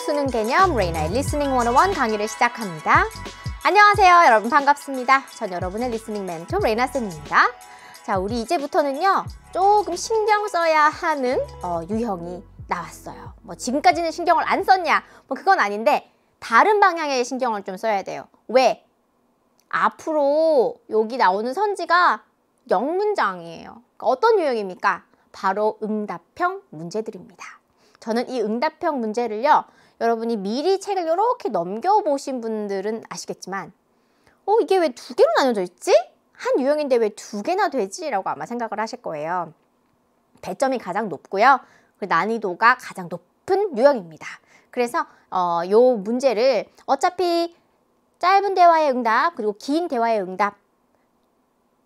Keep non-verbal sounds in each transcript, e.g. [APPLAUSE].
수능 개념 레이나의 리스닝 101 강의를 시작합니다. 안녕하세요. 여러분 반갑습니다. 전 여러분의 리스닝 멘토 레이나쌤입니다. 자, 우리 이제부터는요. 조금 신경 써야 하는 어, 유형이 나왔어요. 뭐 지금까지는 신경을 안 썼냐? 뭐 그건 아닌데 다른 방향에 신경을 좀 써야 돼요. 왜? 앞으로 여기 나오는 선지가 영문장이에요. 그러니까 어떤 유형입니까? 바로 응답형 문제들입니다. 저는 이 응답형 문제를요. 여러분이 미리 책을 이렇게 넘겨보신 분들은 아시겠지만 어 이게 왜 두 개로 나눠져 있지? 한 유형인데 왜 두 개나 되지? 라고 아마 생각을 하실 거예요. 배점이 가장 높고요. 그리고 난이도가 가장 높은 유형입니다. 그래서 어, 요 문제를 어차피 짧은 대화의 응답 그리고 긴 대화의 응답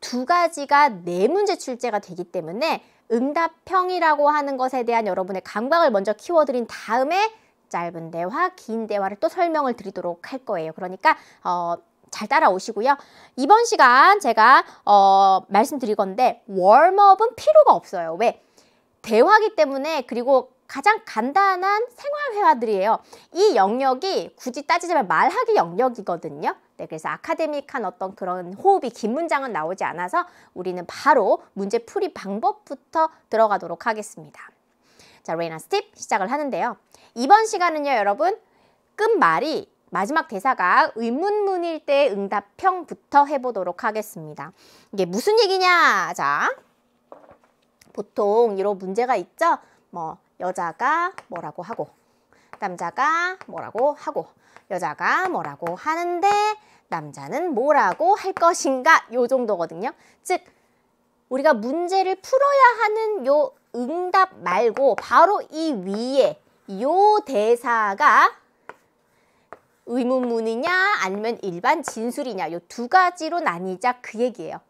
두 가지가 네 문제 출제가 되기 때문에 응답형이라고 하는 것에 대한 여러분의 감각을 먼저 키워드린 다음에 짧은 대화, 긴 대화를 또 설명을 드리도록 할 거예요. 그러니까 어, 잘 따라오시고요. 이번 시간 제가 어, 말씀드릴 건데 웜업은 필요가 없어요. 왜? 대화기 때문에 그리고 가장 간단한 생활 회화들이에요. 이 영역이 굳이 따지자면 말하기 영역이거든요. 네, 그래서 아카데믹한 어떤 그런 호흡이 긴 문장은 나오지 않아서 우리는 바로 문제 풀이 방법부터 들어가도록 하겠습니다. 자, 레이나 스팁 시작을 하는데요. 이번 시간은요, 여러분 끝말이 마지막 대사가 의문문일 때 응답형부터 해보도록 하겠습니다. 이게 무슨 얘기냐? 자, 보통 이런 문제가 있죠? 뭐 여자가 뭐라고 하고 남자가 뭐라고 하고 여자가 뭐라고 하는데 남자는 뭐라고 할 것인가 요 정도거든요. 즉 우리가 문제를 풀어야 하는 요 응답 말고 바로 이 위에 요 대사가 의문문이냐 아니면 일반 진술이냐 요 두 가지로 나뉘자 그 얘기예요.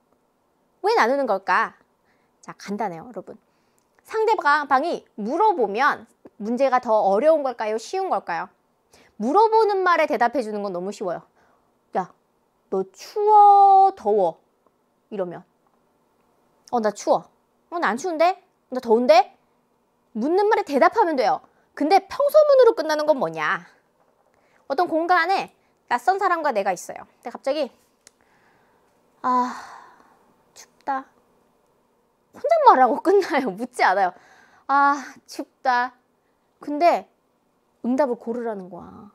왜 나누는 걸까? 자 간단해요 여러분. 상대방이 물어보면 문제가 더 어려운 걸까요? 쉬운 걸까요? 물어보는 말에 대답해 주는 건 너무 쉬워요. 야, 너 추워, 더워? 이러면. 어, 나 추워. 어, 나 안 추운데? 나 더운데? 묻는 말에 대답하면 돼요. 근데 평소문으로 끝나는 건 뭐냐? 어떤 공간에 낯선 사람과 내가 있어요. 근데 갑자기 아 춥다. 혼잣말하고 [LAUGHS] 끝나요. 묻지 않아요. 아 춥다. 근데 응답을 고르라는 거야.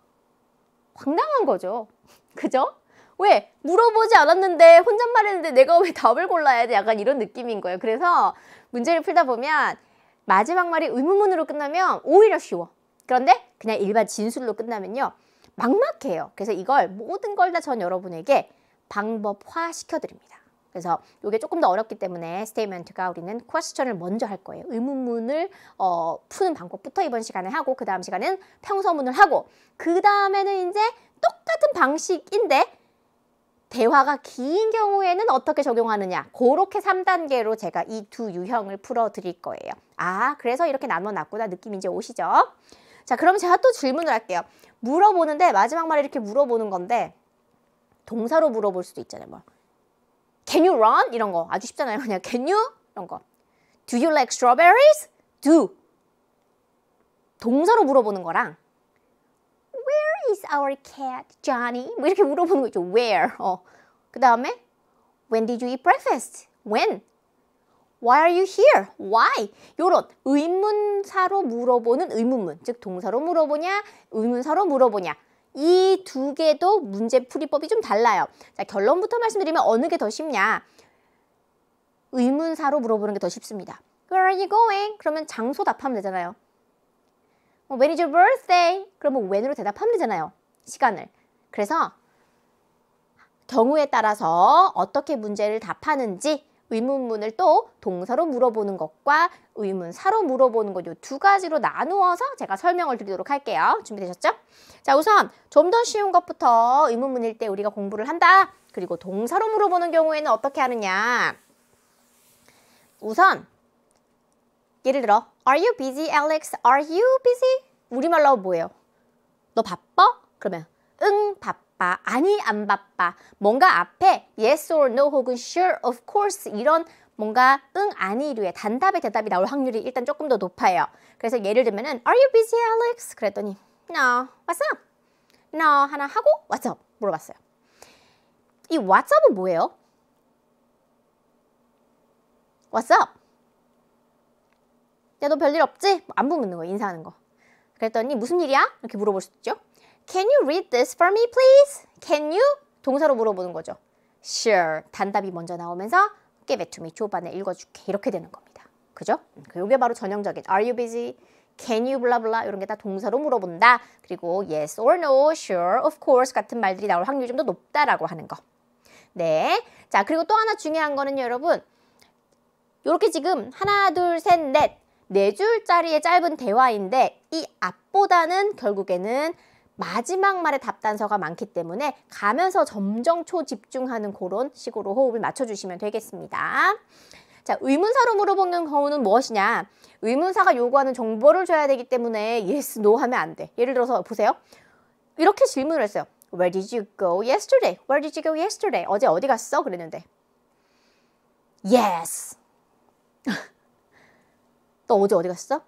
황당한 거죠. [LAUGHS] 그죠? 왜? 물어보지 않았는데 혼잣말 했는데 내가 왜 답을 골라야 돼? 약간 이런 느낌인 거예요. 그래서 문제를 풀다 보면 마지막 말이 의문문으로 끝나면 오히려 쉬워. 그런데 그냥 일반 진술로 끝나면요. 막막해요. 그래서 이걸 모든 걸 다 전 여러분에게 방법화 시켜드립니다. 그래서 이게 조금 더 어렵기 때문에 스테이먼트가 우리는 퀘스천을 먼저 할 거예요. 의문문을 어, 푸는 방법부터 이번 시간에 하고 그 다음 시간은 평서문을 하고 그 다음에는 이제 똑같은 방식인데 대화가 긴 경우에는 어떻게 적용하느냐 그렇게 3단계로 제가 이 두 유형을 풀어드릴 거예요. 아 그래서 이렇게 나눠놨구나 느낌 이제 오시죠? 자 그럼 제가 또 질문을 할게요. 물어보는데 마지막 말에 이렇게 물어보는 건데 동사로 물어볼 수도 있잖아요. 뭐. Can you run? 이런 거 아주 쉽잖아요. 그냥 Can you? 이런 거 Do you like strawberries? Do 동사로 물어보는 거랑 is our cat, Johnny? 뭐 이렇게 물어보는 거죠. Where? 어. 그 다음에 When did you eat breakfast? When? Why are you here? Why? 요런 의문사로 물어보는 의문문, 즉 동사로 물어보냐, 의문사로 물어보냐. 이 두 개도 문제 풀이법이 좀 달라요. 자, 결론부터 말씀드리면 어느 게 더 쉽냐? 의문사로 물어보는 게 더 쉽습니다. Where are you going? 그러면 장소 답하면 되잖아요. 어, when is your birthday? 그러면 when으로 대답하면 되잖아요. 시간을. 그래서 경우에 따라서 어떻게 문제를 답하는지 의문문을 또 동사로 물어보는 것과 의문사로 물어보는 것이두 가지로 나누어서 제가 설명을 드리도록 할게요. 준비되셨죠? 자 우선 좀 더 쉬운 것부터 의문문일 때 우리가 공부를 한다. 그리고 동사로 물어보는 경우에는 어떻게 하느냐. 우선 예를 들어 Are you busy, Alex? Are you busy? 우리말로 뭐예요? 너 바빠? 그러면 응, 바빠. 아니, 안 바빠. 뭔가 앞에 yes or no 혹은 sure, of course 이런 뭔가 응, 아니류의 단답의 대답이 나올 확률이 일단 조금 더 높아요. 그래서 예를 들면 은 Are you busy, Alex? 그랬더니 No, what's up? No 하나 하고 what's up? 물어봤어요. 이 what's up은 뭐예요? What's up? 야너 별일 없지? 안부 묻는 거 인사하는 거. 그랬더니 무슨 일이야? 이렇게 물어볼 수 있죠. Can you read this for me please? Can you? 동사로 물어보는 거죠. Sure. 단답이 먼저 나오면서 give it to me. 조반에 읽어줄게. 이렇게 되는 겁니다. 그죠? 이게 음, 바로 전형적인 Are you busy? Can you 블라블라 이런 게 다 동사로 물어본다. 그리고 yes or no, sure, of course 같은 말들이 나올 확률이 좀 더 높다라고 하는 거. 네. 자 그리고 또 하나 중요한 거는요 여러분. 이렇게 지금 하나 둘셋넷 네 줄짜리의 짧은 대화인데 이 앞보다는 결국에는 마지막 말에 답단서가 많기 때문에 가면서 점점 초집중하는 그런 식으로 호흡을 맞춰주시면 되겠습니다. 자, 의문사로 물어보는 경우는 무엇이냐? 의문사가 요구하는 정보를 줘야 되기 때문에 yes, no 하면 안 돼. 예를 들어서 보세요. 이렇게 질문을 했어요. Where did you go yesterday? Where did you go yesterday? 어제 어디 갔어? 그랬는데 Yes. 너 어제 어디 갔어?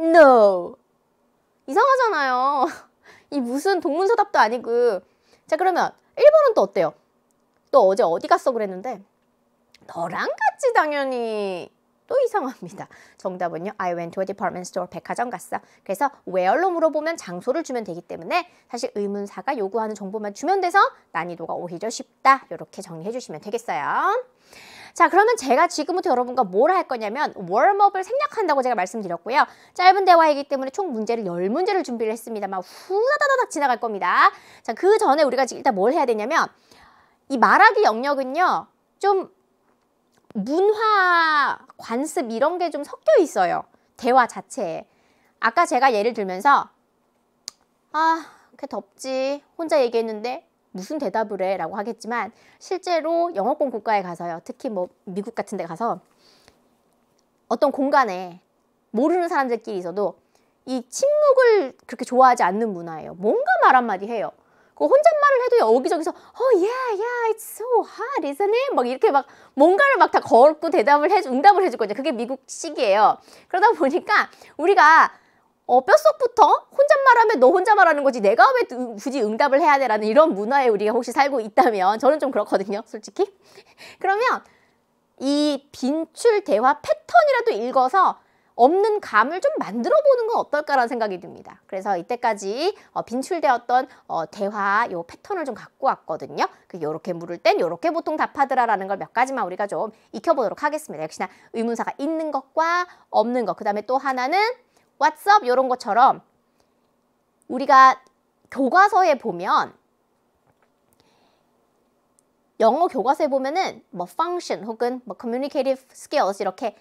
No. 이상하잖아요. [LAUGHS] 이 무슨 동문서답도 아니고. 자, 그러면 1번은 또 어때요? 너 어제 어디 갔어? 그랬는데 너랑 같이 당연히 또 이상합니다. 정답은요. I went to a department store. 백화점 갔어. 그래서 where로 물어보면 장소를 주면 되기 때문에 사실 의문사가 요구하는 정보만 주면 돼서 난이도가 오히려 쉽다. 이렇게 정리해 주시면 되겠어요. 자 그러면 제가 지금부터 여러분과 뭘 할 거냐면 웜업을 생략한다고 제가 말씀드렸고요. 짧은 대화이기 때문에 총 문제를 열문제를 준비를 했습니다만 후다다닥 지나갈 겁니다. 자그 전에 우리가 일단 뭘 해야 되냐면 이 말하기 영역은요. 좀 문화 관습 이런 게 좀 섞여 있어요. 대화 자체에. 아까 제가 예를 들면서 아, 그 덥지. 혼자 얘기했는데 무슨 대답을 해? 라고 하겠지만 실제로 영어권 국가에 가서요. 특히 뭐 미국 같은 데 가서 어떤 공간에 모르는 사람들끼리 있어도 이 침묵을 그렇게 좋아하지 않는 문화예요. 뭔가 말 한마디 해요. 그 혼잣말을 해도 여기저기서 어, oh, yeah, yeah, it's so hot, isn't it? 막 이렇게 막 뭔가를 막다 걸고 대답을 해, 응답을 해줄 거죠. 그게 미국식이에요. 그러다 보니까 우리가 어, 뼛속부터 혼잣말하면 너 혼자 말하는 거지 내가 왜 굳이 응답을 해야 되라는 이런 문화에 우리가 혹시 살고 있다면 저는 좀 그렇거든요 솔직히 [LAUGHS] 그러면 이 빈출 대화 패턴이라도 읽어서 없는 감을 좀 만들어 보는 건 어떨까라는 생각이 듭니다. 그래서 이때까지 어, 빈출되었던 어, 대화 요 패턴을 좀 갖고 왔거든요. 그 요렇게 물을 땐 요렇게 보통 답하더라라는 걸 몇 가지만 우리가 좀 익혀보도록 하겠습니다. 역시나 의문사가 있는 것과 없는 것, 그 다음에 또 하나는 What's up? 이런 것처럼 우리가 교과서에 보면 영어 교과서에 보면은 뭐 function 혹은 뭐 communicative skills 이렇게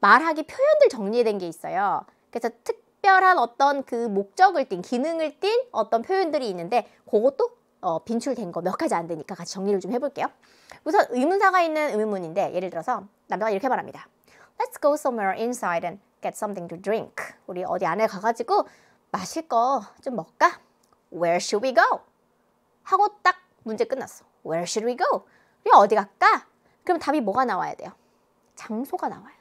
말하기 표현들 정리된 게 있어요. 그래서 특별한 어떤 그 목적을 띤 기능을 띤 어떤 표현들이 있는데 그것도 어, 빈출된 거 몇 가지 안 되니까 같이 정리를 좀 해볼게요. 우선 의문사가 있는 의문인데 예를 들어서 남자가 이렇게 말합니다. Let's go somewhere inside and get something to drink. 우리 어디 안에 가가지고 마실 거 좀 먹까? Where should we go? 하고 딱 문제 끝났어. Where should we go? 우리 어디 갈까? 그럼 답이 뭐가 나와야 돼요? 장소가 나와야 돼요.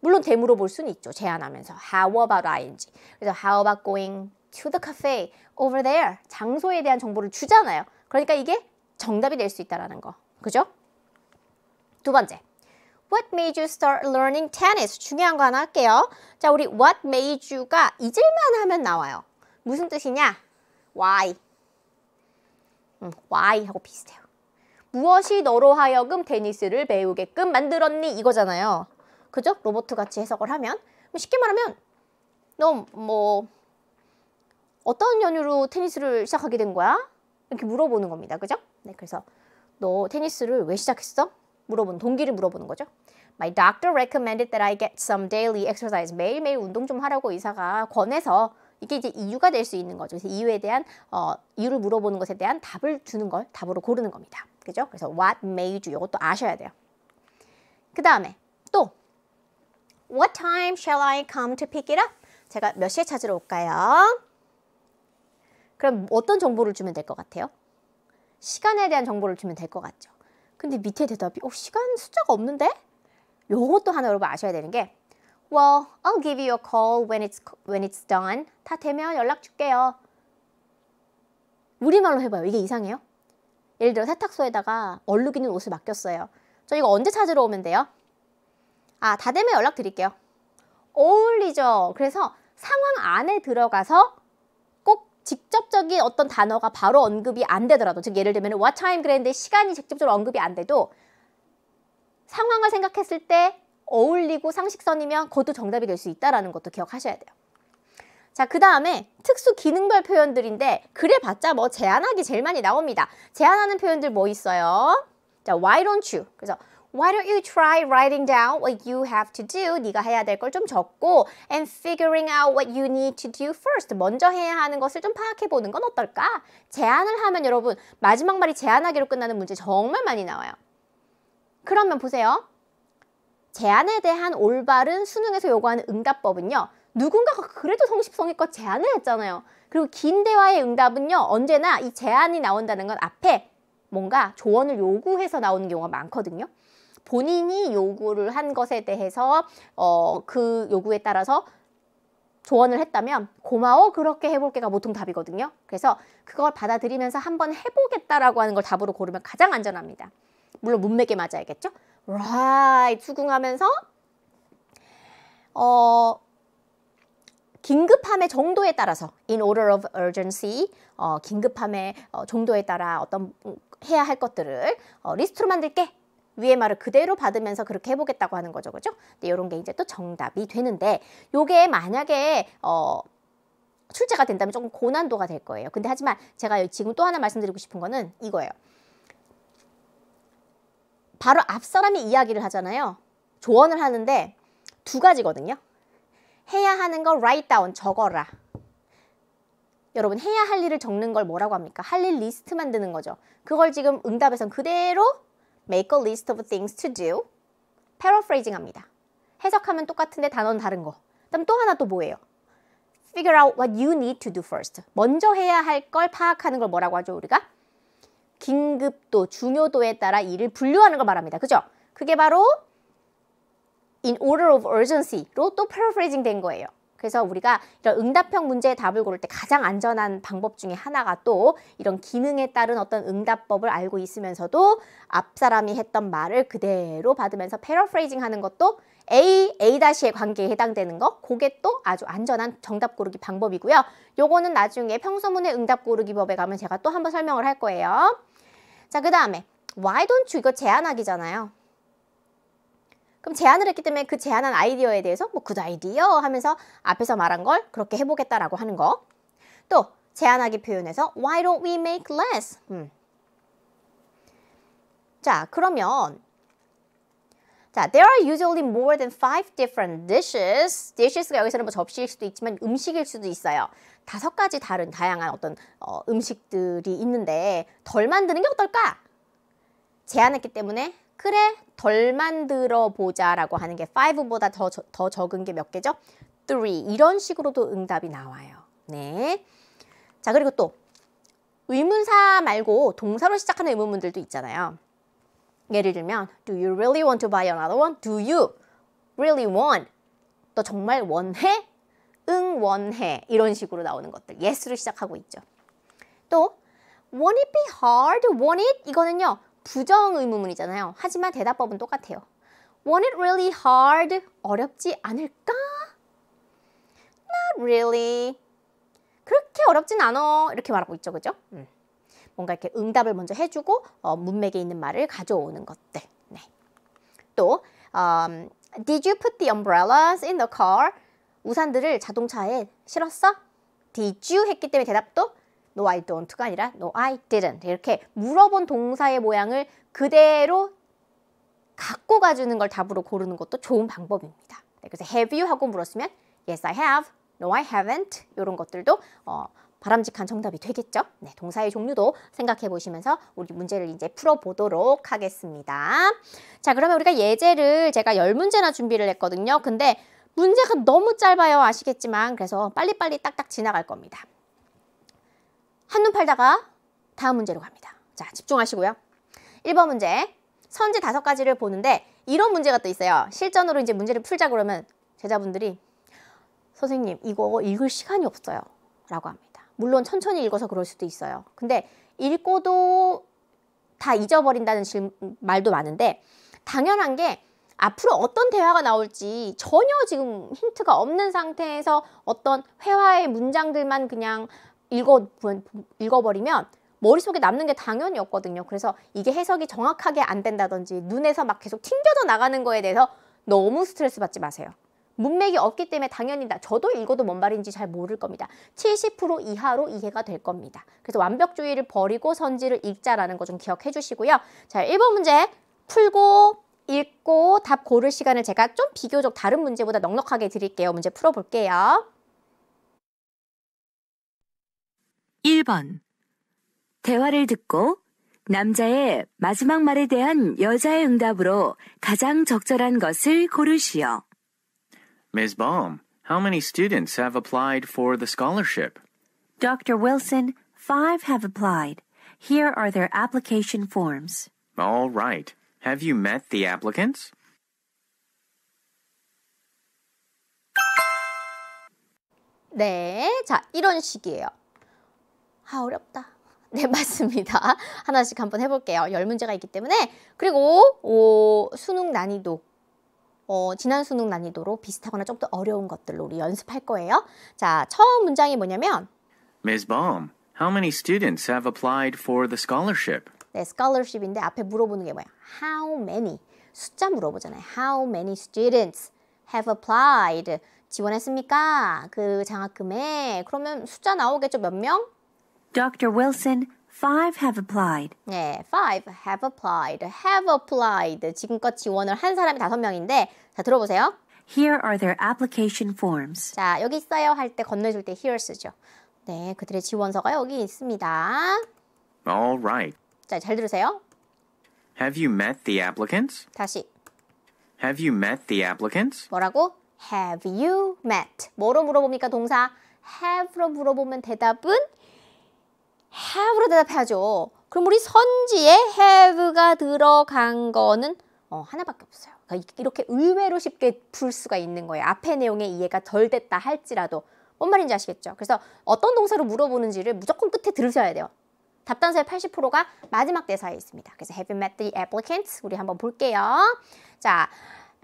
물론 대물어볼 수는 있죠. 제안하면서. How about ing? 그래서 how about going to the cafe over there? 장소에 대한 정보를 주잖아요. 그러니까 이게 정답이 될 수 있다라는 거. 그죠? 두 번째. What made you start learning tennis? 중요한 거 하나 할게요. 자, 우리 what made you가 잊을만 하면 나와요. 무슨 뜻이냐? Why. 음, why 하고 비슷해요. 무엇이 너로 하여금 테니스를 배우게끔 만들었니? 이거잖아요. 그죠? 로버트 같이 해석을 하면. 쉽게 말하면 너 뭐 어떤 연유로 테니스를 시작하게 된 거야? 이렇게 물어보는 겁니다. 그죠? 네, 그래서 너 테니스를 왜 시작했어? 물어보는 동기를 물어보는 거죠. My doctor recommended that I get some daily exercise. 매일매일 운동 좀 하라고 의사가 권해서 이게 이제 이유가 될 수 있는 거죠. 그래서 이유에 대한 어, 이유를 물어보는 것에 대한 답을 주는 걸 답으로 고르는 겁니다. 그죠? 그래서 what made you 이것도 아셔야 돼요. 그 다음에 또 What time shall I come to pick it up? 제가 몇 시에 찾으러 올까요? 그럼 어떤 정보를 주면 될 것 같아요? 시간에 대한 정보를 주면 될 것 같죠. 근데 밑에 대답이 어, 시간 숫자가 없는데? 요것도 하나 여러분 아셔야 되는 게 Well, I'll give you a call when it's, when it's done. 다 되면 연락 줄게요. 우리말로 해봐요. 이게 이상해요? 예를 들어 세탁소에다가 얼룩이는 옷을 맡겼어요. 저 이거 언제 찾으러 오면 돼요? 아, 다 되면 연락 드릴게요. 어울리죠. 그래서 상황 안에 들어가서 꼭 직접적인 어떤 단어가 바로 언급이 안 되더라도 즉 예를 들면 what time 그랬는데 시간이 직접적으로 언급이 안 돼도 상황을 생각했을 때 어울리고 상식선이면 그것도 정답이 될 수 있다는 것도 기억하셔야 돼요. 자, 그 다음에 특수 기능별 표현들인데 그래봤자 뭐 제안하기 제일 많이 나옵니다. 제안하는 표현들 뭐 있어요? 자, why don't you? 그래서 Why don't you try writing down what you have to do? 네가 해야 될 걸 좀 적고 and figuring out what you need to do first. 먼저 해야 하는 것을 좀 파악해 보는 건 어떨까? 제안을 하면 여러분 마지막 말이 제안하기로 끝나는 문제 정말 많이 나와요. 그러면 보세요. 제안에 대한 올바른 수능에서 요구하는 응답법은요. 누군가가 그래도 성심성의껏 제안을 했잖아요. 그리고 긴 대화의 응답은요. 언제나 이 제안이 나온다는 건 앞에 뭔가 조언을 요구해서 나오는 경우가 많거든요. 본인이 요구를 한 것에 대해서 어, 그 요구에 따라서 조언을 했다면 고마워 그렇게 해볼게가 보통 답이거든요. 그래서 그걸 받아들이면서 한번 해보겠다라고 하는 걸 답으로 고르면 가장 안전합니다. 물론 문맥에 맞아야겠죠? right 수긍하면서 어 긴급함의 정도에 따라서 in order of urgency 어 긴급함의 어, 정도에 따라 어떤 음, 해야 할 것들을 어, 리스트로 만들게 위에 말을 그대로 받으면서 그렇게 해보겠다고 하는 거죠, 그죠? 근데 이런 게 이제 또 정답이 되는데 요게 만약에 어 출제가 된다면 조금 고난도가 될 거예요. 근데 하지만 제가 지금 또 하나 말씀드리고 싶은 거는 이거예요. 바로 앞 사람이 이야기를 하잖아요. 조언을 하는데 두 가지거든요. 해야 하는 걸 write down, 적어라. 여러분 해야 할 일을 적는 걸 뭐라고 합니까? 할 일 리스트 만드는 거죠. 그걸 지금 응답에선 그대로 make a list of things to do, paraphrasing 합니다. 해석하면 똑같은데 단어는 다른 거. 그다음 또 하나 또 뭐예요? figure out what you need to do first. 먼저 해야 할 걸 파악하는 걸 뭐라고 하죠 우리가? 긴급도, 중요도에 따라 일을 분류하는 걸 말합니다. 그죠? 그게 바로 in order of urgency로 또 paraphrasing 된 거예요. 그래서 우리가 이런 응답형 문제의 답을 고를 때 가장 안전한 방법 중에 하나가 또 이런 기능에 따른 어떤 응답법을 알고 있으면서도 앞사람이 했던 말을 그대로 받으면서 패러프레이징 하는 것도 A, A-의 관계에 해당되는 거 그게 또 아주 안전한 정답 고르기 방법이고요. 요거는 나중에 평소문의 응답 고르기 법에 가면 제가 또 한번 설명을 할 거예요. 자, 그 다음에 why don't you 이거 제안하기잖아요. 그럼 제안을 했기 때문에 그 제안한 아이디어에 대해서 뭐 good idea 하면서 앞에서 말한 걸 그렇게 해보겠다라고 하는 거. 또 제안하기 표현에서 why don't we make less? 음. 자, 그러면 자, there are usually more than five different dishes. dishes가 여기서는 뭐 접시일 수도 있지만 음식일 수도 있어요. 다섯 가지 다른 다양한 어떤 어, 음식들이 있는데 덜 만드는 게 어떨까? 제안했기 때문에 그래 덜 만들어 보자라고 하는 게 five보다 더, 더 적은 게 몇 개죠? three 이런 식으로도 응답이 나와요. 네. 자 그리고 또 의문사 말고 동사로 시작하는 의문문들도 있잖아요. 예를 들면 Do you really want to buy another one? Do you really want? 너 정말 원해? 응 원해 이런 식으로 나오는 것들 yes로 시작하고 있죠. 또 won't it be hard? won't it? 이거는요 부정 의문문이잖아요. 하지만 대답법은 똑같아요. won't it really hard? 어렵지 않을까? not really 그렇게 어렵진 않아 이렇게 말하고 있죠 그죠? 음. 뭔가 이렇게 응답을 먼저 해주고 어, 문맥에 있는 말을 가져오는 것들. 네. 또 um, Did you put the umbrellas in the car? 우산들을 자동차에 실었어? Did you 했기 때문에 대답도 No, I don't가 아니라 No, I didn't 이렇게 물어본 동사의 모양을 그대로 갖고 가주는 걸 답으로 고르는 것도 좋은 방법입니다. 네, 그래서 have you 하고 물었으면 Yes, I have. No, I haven't. 이런 것들도 어, 바람직한 정답이 되겠죠? 네, 동사의 종류도 생각해 보시면서 우리 문제를 이제 풀어보도록 하겠습니다. 자, 그러면 우리가 예제를 제가 열문제나 준비를 했거든요. 근데 문제가 너무 짧아요. 아시겠지만 그래서 빨리빨리 딱딱 지나갈 겁니다. 한눈 팔다가 다음 문제로 갑니다. 자, 집중하시고요. 1번 문제. 선지 다섯 가지를 보는데 이런 문제가 또 있어요. 실전으로 이제 문제를 풀자 그러면 제자분들이 선생님 이거 읽을 시간이 없어요. 라고 합니다. 물론 천천히 읽어서 그럴 수도 있어요. 근데 읽고도 다 잊어버린다는 질, 문 말도 많은데 당연한 게 앞으로 어떤 대화가 나올지 전혀 지금 힌트가 없는 상태에서 어떤 회화의 문장들만 그냥 읽어, 읽어버리면 머릿속에 남는 게 당연히 없거든요. 그래서 이게 해석이 정확하게 안 된다든지 눈에서 막 계속 튕겨져 나가는 거에 대해서 너무 스트레스 받지 마세요. 문맥이 없기 때문에 당연히 나, 저도 읽어도 뭔 말인지 잘 모를 겁니다. 70% 이하로 이해가 될 겁니다. 그래서 완벽주의를 버리고 선지를 읽자라는 거 좀 기억해 주시고요. 자, 1번 문제 풀고 읽고 답 고를 시간을 제가 좀 비교적 다른 문제보다 넉넉하게 드릴게요. 문제 풀어볼게요. 1번 대화를 듣고 남자의 마지막 말에 대한 여자의 응답으로 가장 적절한 것을 고르시오. Ms. Baum, how many students have applied for the scholarship? Dr. Wilson, five have applied. Here are their application forms. All right. Have you met the applicants? 네, 자, 이런 식이에요. 아, 어렵다. [LAUGHS] 네, 맞습니다. 하나씩 한번 해볼게요. 열 문제가 있기 때문에. 그리고, 오, 수능 난이도. 어, 지난 수능 난이도로 비슷하거나 좀더 어려운 것들로 우리 연습할 거예요. 자, 처음 문장이 뭐냐면 Ms. Baum, how many students have applied for the scholarship? 네, scholarship인데 앞에 물어보는 게 뭐야? How many? 숫자 물어보잖아요. How many students have applied? 지원했습니까? 그 장학금에 그러면 숫자 나오겠죠? 몇 명? Dr. Wilson, five have applied. 네, five have applied. have applied. 지금껏 지원을 한 사람이 다섯 명인데 자, 들어보세요. Here are their application forms. 자, 여기 있어요 할 때 건네줄 때 here 쓰죠. 네, 그들의 지원서가 여기 있습니다. All right. 자, 잘 들으세요. Have you met the applicants? 다시. Have you met the applicants? 뭐라고? Have you met? 뭐로 물어봅니까, 동사? have로 물어보면 대답은 have로 대답해야죠. 그럼 우리 선지에 have가 들어간 거는 어, 하나밖에 없어요. 그러니까 이렇게 의외로 쉽게 풀 수가 있는 거예요. 앞에 내용의 이해가 덜 됐다 할지라도 뭔 말인지 아시겠죠? 그래서 어떤 동사로 물어보는지를 무조건 끝에 들으셔야 돼요. 답단서의 80%가 마지막 대사에 있습니다. 그래서 have you met the applicants? 우리 한번 볼게요. 자,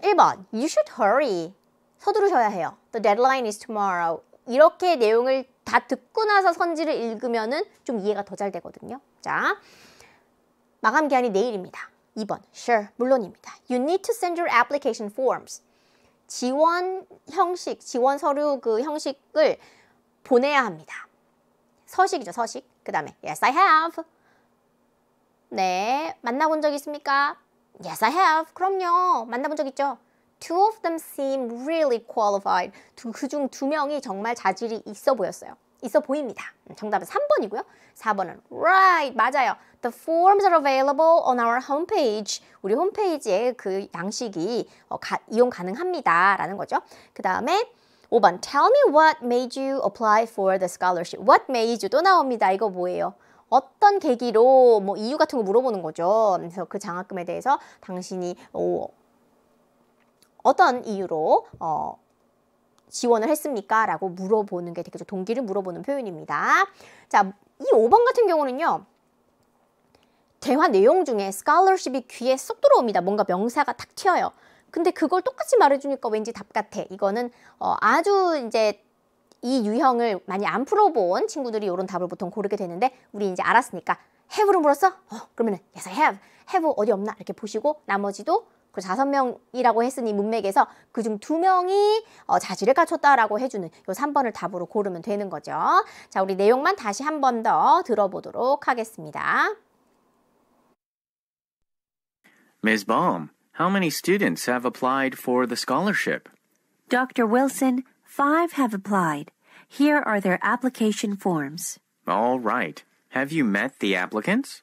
1번 You should hurry. 서두르셔야 해요. The deadline is tomorrow. 이렇게 내용을 다 듣고 나서 선지를 읽으면 은좀 이해가 더 잘 되거든요. 자, 마감 기한이 내일입니다. 2번 sure 물론입니다. You need to send your application forms. 지원 형식, 지원 서류 그 형식을 보내야 합니다. 서식이죠, 서식. 그 다음에 yes I have. 네, 만나본 적 있습니까? Yes I have. 그럼요. 만나본 적 있죠? Two of them seem really qualified. 그 중 두 명이 정말 자질이 있어 보였어요. 있어 보입니다. 음, 정답은 3번이고요. 4번은 right 맞아요. The forms are available on our homepage. 우리 홈페이지에 그 양식이 어, 가, 이용 가능합니다. 라는 거죠. 그 다음에 5번 Tell me what made you apply for the scholarship. What made you 또 나옵니다. 이거 뭐예요? 어떤 계기로 뭐 이유 같은 거 물어보는 거죠. 그래서 그 장학금에 대해서 당신이 오, 어, 어떤 이유로 어, 지원을 했습니까? 라고 물어보는 게 되게 동기를 물어보는 표현입니다. 자, 이 5번 같은 경우는요. 대화 내용 중에 스칼러십이 귀에 쏙 들어옵니다. 뭔가 명사가 탁 튀어요. 근데 그걸 똑같이 말해주니까 왠지 답 같아. 이거는 어, 아주 이제 이 유형을 많이 안 풀어본 친구들이 이런 답을 보통 고르게 되는데 우리 이제 알았으니까 have를 물었어? 어, 그러면 은 yes I have. have 어디 없나? 이렇게 보시고 나머지도 그 다섯 명이라고 했으니 문맥에서 그 중 두 명이 어, 자질을 갖췄다라고 해주는 요 3번을 답으로 고르면 되는 거죠. 자, 우리 내용만 다시 한 번 더 들어보도록 하겠습니다. Ms. Baum, how many students have applied for the scholarship? Dr. Wilson, five have applied. Here are their application forms. All right. Have you met the applicants?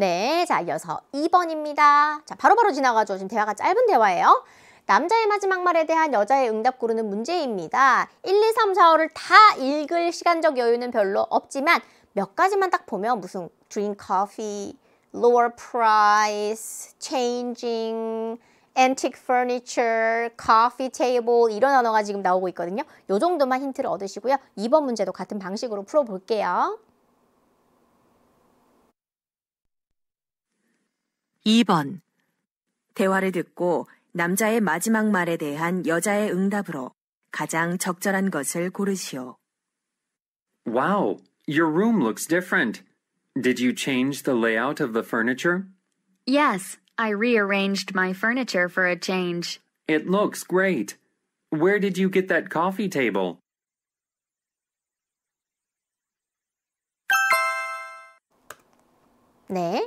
네, 자 이어서 2번입니다. 자 바로바로 바로 지나가죠. 지금 대화가 짧은 대화예요. 남자의 마지막 말에 대한 여자의 응답 고르는 문제입니다. 1, 2, 3, 4, 5를 다 읽을 시간적 여유는 별로 없지만 몇 가지만 딱 보면 무슨 drink coffee, lower price, changing, antique furniture, coffee table 이런 언어가 지금 나오고 있거든요. 요 정도만 힌트를 얻으시고요. 2번 문제도 같은 방식으로 풀어볼게요. 2번. 대화를 듣고 남자의 마지막 말에 대한 여자의 응답으로 가장 적절한 것을 고르시오. Wow, your room looks different. Did you change the layout of the furniture? Yes, I rearranged my furniture for a change. It looks great. Where did you get that coffee table? 네.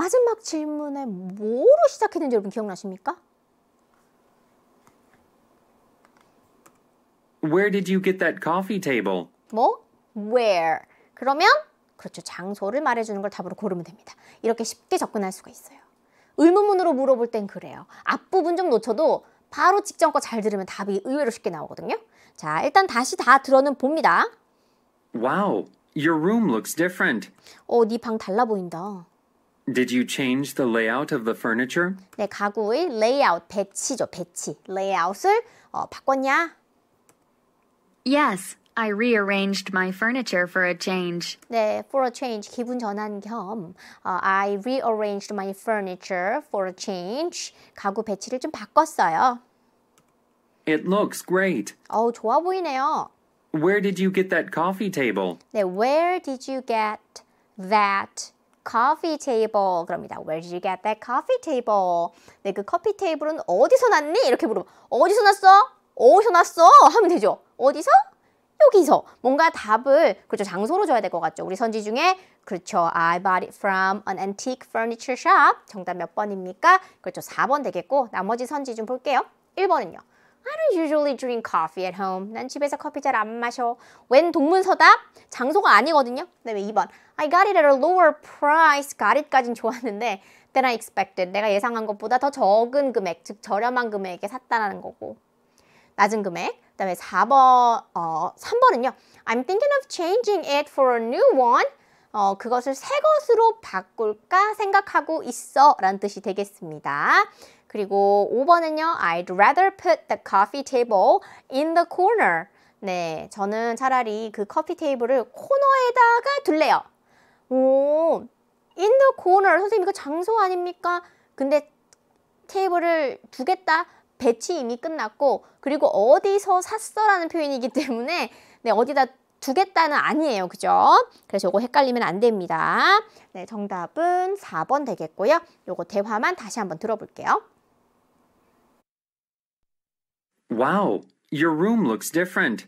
마지막 질문에 뭐로 시작했는지 여러분 기억나십니까? Where did you get that coffee table? 뭐? Where. 그러면 그렇죠. 장소를 말해주는 걸 답으로 고르면 됩니다. 이렇게 쉽게 접근할 수가 있어요. 의문문으로 물어볼 땐 그래요. 앞부분 좀 놓쳐도 바로 직전 거 잘 들으면 답이 의외로 쉽게 나오거든요. 자, 일단 다시 다 들어는 봅니다. Wow, your room looks different. 어, 네 방 달라 보인다. Did you change the layout of the furniture? 네, 가구의 layout, 배치죠, 배치. layout을 어, 바꿨냐? Yes, I rearranged my furniture for a change. 네, for a change, 기분 전환 겸 어, I rearranged my furniture for a change. 가구 배치를 좀 바꿨어요. It looks great. 어우, 좋아 보이네요. Where did you get that coffee table? 네, where did you get that coffee table 그럽니다. Where did you get that coffee table? 내그 커피 테이블은 어디서 났니? 이렇게 물어보면 어디서 났어? 어디서 났어? 하면 되죠. 어디서? 여기서 뭔가 답을 그렇죠 장소로 줘야 될 것 같죠 우리 선지 중에 그렇죠 I bought it from an antique furniture shop 정답 몇 번입니까 그렇죠 4번 되겠고 나머지 선지 좀 볼게요 1번은요 I don't usually drink coffee at home. 난 집에서 커피 잘 안 마셔. 웬 동문서답? 장소가 아니거든요. 그다음에 2번. I got it at a lower price. got it까진 좋았는데 than I expected. 내가 예상한 것보다 더 적은 금액, 즉 저렴한 금액에 샀다는 거고. 낮은 금액. 그다음에 4번, 어, 3번은요. I'm thinking of changing it for a new one. 어, 그것을 새 것으로 바꿀까 생각하고 있어 라는 뜻이 되겠습니다. 그리고 5번은요. I'd rather put the coffee table in the corner. 네, 저는 차라리 그 커피 테이블을 코너에다가 둘래요. 오, in the corner. 선생님 이거 장소 아닙니까? 근데 테이블을 두겠다. 배치 이미 끝났고 그리고 어디서 샀어라는 표현이기 때문에 네, 어디다 두겠다는 아니에요. 그죠? 그래서 이거 헷갈리면 안 됩니다. 네, 정답은 4번 되겠고요. 요거 대화만 다시 한번 들어볼게요. Wow, your room looks different.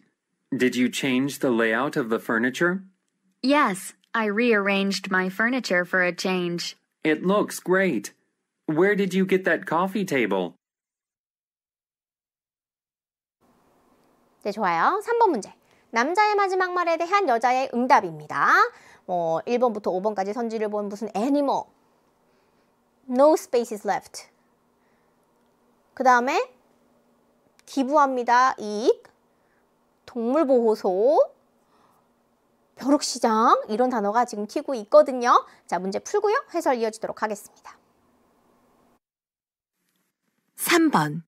Did you change the layout of the furniture? Yes, I rearranged my furniture for a change. It looks great. Where did you get that coffee table? 네, 좋아요. 3번 문제. 남자의 마지막 말에 대한 여자의 응답입니다. 뭐 1번부터 5번까지 선지를 본 무슨 animal. No spaces left. 그 다음에 기부합니다. 이익, 동물보호소, 벼룩시장 이런 단어가 지금 튀고 있거든요. 자, 문제 풀고요. 해설 이어지도록 하겠습니다. 3번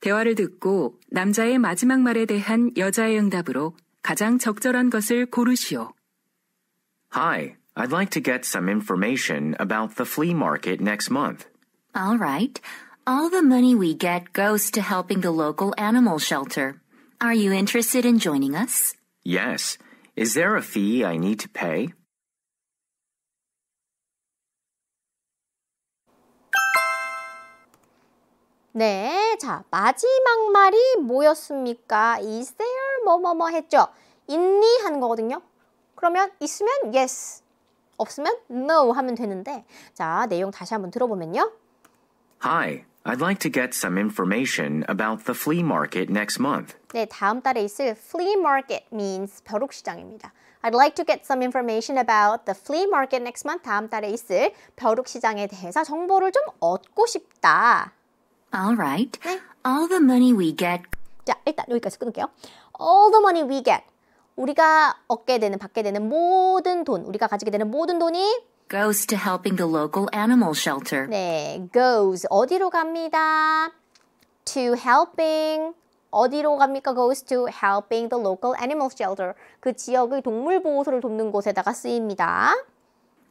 대화를 듣고 남자의 마지막 말에 대한 여자의 응답으로 가장 적절한 것을 고르시오. Hi, I'd like to get some information about the flea market next month. All right. All the money we get goes to helping the local animal shelter. Are you interested in joining us? Yes. Is there a fee I need to pay? 네, 자 마지막 말이 뭐였습니까? Is there 뭐 뭐 뭐 했죠? 있니? 하는 거거든요. 그러면 있으면 yes, 없으면 no 하면 되는데 자 내용 다시 한번 들어보면요. Hi, I'd like to get some information about the flea market next month. 네, 다음 달에 있을 flea market means 벼룩시장입니다. I'd like to get some information about the flea market next month. 다음 달에 있을 벼룩시장에 대해서 정보를 좀 얻고 싶다. All right. 네. All the money we get. 자, 일단 여기까지 끊을게요. All the money we get. 우리가 얻게 되는, 받게 되는 모든 돈, 우리가 가지게 되는 모든 돈이 goes to helping the local animal shelter. 네, goes 어디로 갑니다. to helping 어디로 갑니까? goes to helping the local animal shelter. 그 지역의 동물 보호소를 돕는 곳에다가 쓰입니다.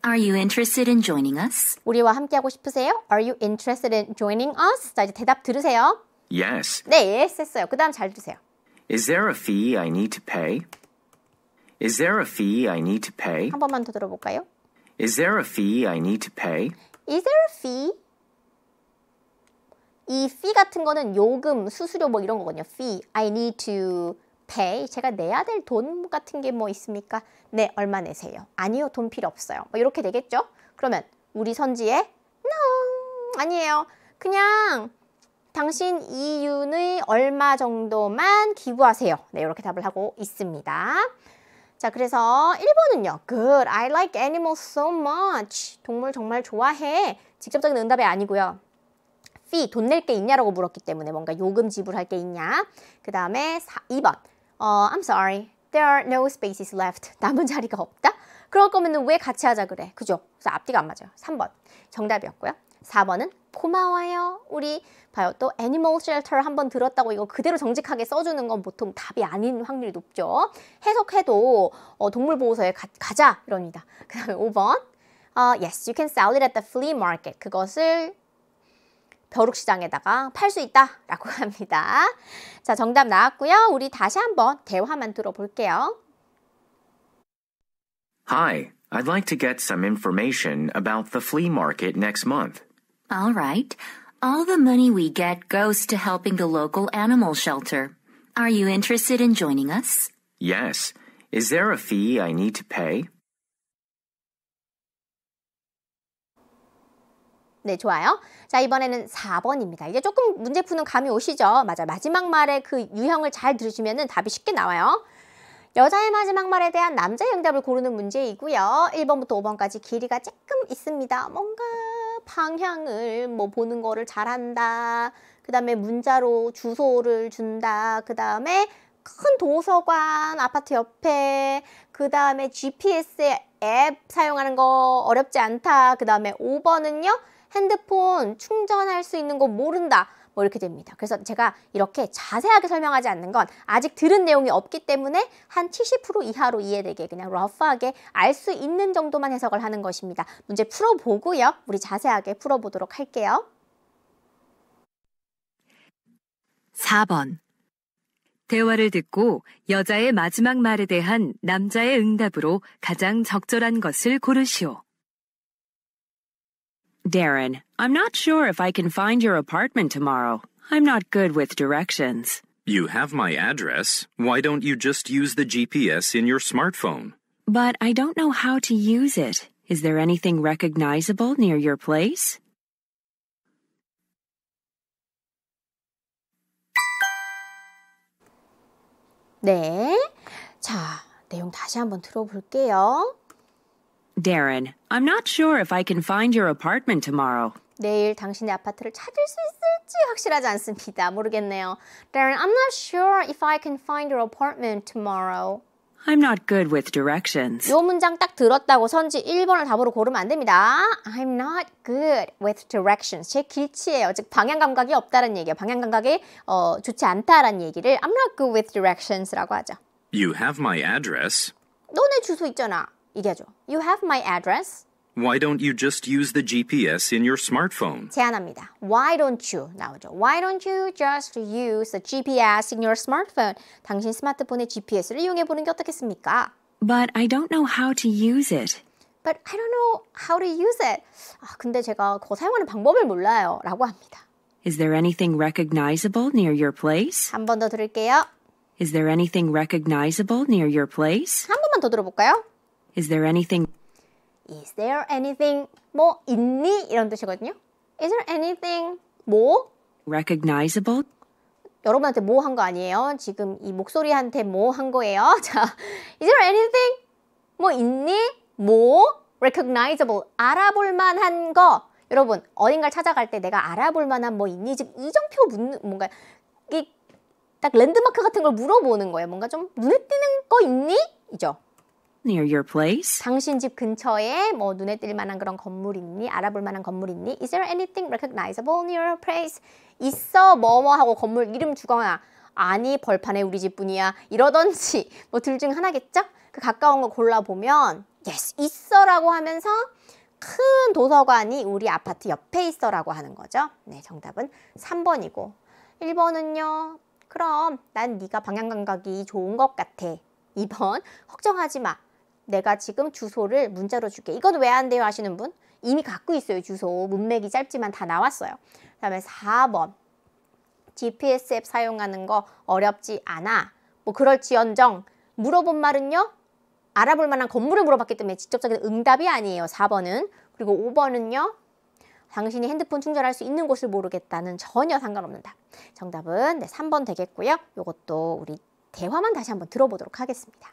Are you interested in joining us? 우리와 함께하고 싶으세요? Are you interested in joining us? 자, 이제 대답 들으세요. Yes. 네, yes 했어요. 그다음 잘 들으세요. Is there a fee I need to pay? Is there a fee I need to pay? 한 번만 더 들어볼까요? Is there a fee I need to pay? Is there a fee? 이 fee 같은 거는 요금, 수수료 뭐 이런 거거든요. fee. I need to pay. 제가 내야 될 돈 같은 게 뭐 있습니까? 네, 얼마 내세요? 아니요, 돈 필요 없어요. 뭐 이렇게 되겠죠? 그러면 우리 선지에 no, 아니에요. 그냥 당신 이윤의 얼마 정도만 기부하세요. 네, 이렇게 답을 하고 있습니다. 자, 그래서 1번은요. Good. I like animals so much. 동물 정말 좋아해. 직접적인 응답이 아니고요. fee, 돈 낼 게 있냐라고 물었기 때문에 뭔가 요금 지불할 게 있냐. 그 다음에 2번. 어, I'm sorry. There are no spaces left. 남은 자리가 없다. 그럴 거면 왜 같이 하자 그래. 그죠? 그래서 앞뒤가 안 맞아요. 3번. 정답이었고요. 4번은 고마워요. 우리 봐요. 또 animal s h e l 한번 들었다고 이거 그대로 정직하게 써주는 건 보통 답이 아닌 확률이 높죠. 해석해도 어, 동물보호소에 가, 가자 이럽니다. [LAUGHS] 그 다음에 5번 어, Yes, you can sell it at the flea market. 그것을 벼룩시장에다가 팔 수 있다라고 [LAUGHS] 합니다. 자, 정답 나왔고요. 우리 다시 한번 대화만 들어볼게요. Hi, I'd like to get some information about the flea market next month. All right. All the money we get goes to helping the local animal shelter. Are you interested in joining us? Yes. Is there a fee I need to pay? 네, 좋아요. 자, 이번에는 4번입니다. 이게 조금 문제 푸는 감이 오시죠? 맞아. 마지막 말에 그 유형을 잘 들으시면 답이 쉽게 나와요. 여자의 마지막 말에 대한 남자의 응답을 고르는 문제이고요. 1번부터 5번까지 길이가 조금 있습니다. 뭔가 방향을 뭐 보는 거를 잘한다. 그 다음에 문자로 주소를 준다. 그 다음에 큰 도서관 아파트 옆에 그 다음에 GPS 앱 사용하는 거 어렵지 않다. 그 다음에 5번은요. 핸드폰 충전할 수 있는 거 모른다. 뭐 이렇게 됩니다. 그래서 제가 이렇게 자세하게 설명하지 않는 건 아직 들은 내용이 없기 때문에 한 70% 이하로 이해되게 그냥 러프하게 알 수 있는 정도만 해석을 하는 것입니다. 문제 풀어보고요. 우리 자세하게 풀어보도록 할게요. 4번 대화를 듣고 여자의 마지막 말에 대한 남자의 응답으로 가장 적절한 것을 고르시오. Darren, I'm not sure if I can find your apartment tomorrow. I'm not good with directions. You have my address. Why don't you just use the GPS in your smartphone? But I don't know how to use it. Is there anything recognizable near your place? 네. 자, 내용 다시 한번 들어볼게요. Darren, I'm not sure if I can find your apartment tomorrow. 내일 당신의 아파트를 찾을 수 있을지 확실하지 않습니다. 모르겠네요. Darren, I'm not sure if I can find your apartment tomorrow. I'm not good with directions. 요 문장 딱 들었다고 선지 1번을 답으로 고르면 안 됩니다. I'm not good with directions. 제 길치예요. 즉 방향 감각이 없다는 얘기예요. 방향 감각이 어, 좋지 않다라는 얘기를 I'm not good with directions라고 하죠. You have my address. 너네 주소 있잖아. 얘기하죠. You have my address. Why don't you just use the GPS in your smartphone? 제안합니다. Why don't you 나오죠. Why don't you just use the GPS in your smartphone? 당신 스마트폰에 GPS를 이용해 보는 게 어떻겠습니까? But I don't know how to use it. But I don't know how to use it. 아, 근데 제가 그거 사용하는 방법을 몰라요. 라고 합니다. Is there anything recognizable near your place? 한 번 더 들을게요. Is there anything recognizable near your place? 한 번만 더 들어볼까요? Is there anything? Is there anything 뭐 있니? 이런 뜻이거든요. Is there anything 뭐? Recognizable? 여러분한테 뭐 한 거 아니에요? 지금 이 목소리한테 뭐 한 거예요? [LAUGHS] 자, is there anything 뭐 있니? 뭐? Recognizable 알아볼 만한 거. 여러분 어딘가를 찾아갈 때 내가 알아볼 만한 뭐 있니? 즉 이정표 묻는 뭔가 이딱 랜드마크 같은 걸 물어보는 거예요. 뭔가 좀 눈에 띄는 거 있니? 이죠. near your place? 당신 집 근처에 뭐 눈에 띌 만한 그런 건물 있니? 알아볼 만한 건물 있니? Is there anything recognizable near your place? 있어 뭐뭐 하고 건물 이름 주거나 아니 벌판에 우리 집뿐이야 이러던지 [LAUGHS] 뭐 둘 중 하나겠죠? 그 가까운 거 골라보면 yes 있어라고 하면서 큰 도서관이 우리 아파트 옆에 있어라고 하는 거죠. 네, 정답은 3번이고 1번은요. 그럼 난 네가 방향 감각이 좋은 것 같아. 2번 [LAUGHS] 걱정하지 마. 내가 지금 주소를 문자로 줄게. 이건 왜 안 돼요 하시는 분? 이미 갖고 있어요 주소. 문맥이 짧지만 다 나왔어요. 그 다음에 4번 GPS 앱 사용하는 거 어렵지 않아. 뭐 그럴지언정 물어본 말은요. 알아볼 만한 건물을 물어봤기 때문에 직접적인 응답이 아니에요. 4번은. 그리고 5번은요. 당신이 핸드폰 충전할 수 있는 곳을 모르겠다는 전혀 상관없는 다 정답은 네, 3번 되겠고요. 이것도 우리 대화만 다시 한번 들어보도록 하겠습니다.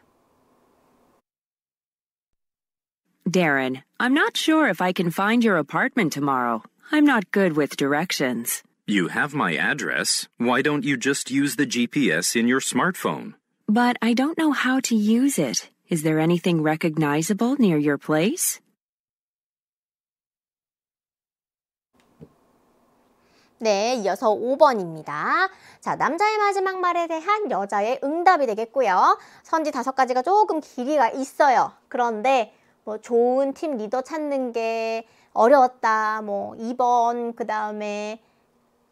Darren, I'm not sure if I can find your apartment tomorrow. I'm not good with directions. You have my address. Why don't you just use the GPS in your smartphone? But I don't know how to use it. Is there anything recognizable near your place? 네, 이어서 5번입니다. 자, 남자의 마지막 말에 대한 여자의 응답이 되겠고요. 선지 다섯 가지가 조금 길이가 있어요. 그런데 뭐 좋은 팀 리더 찾는 게 어려웠다. 뭐 2번 그다음에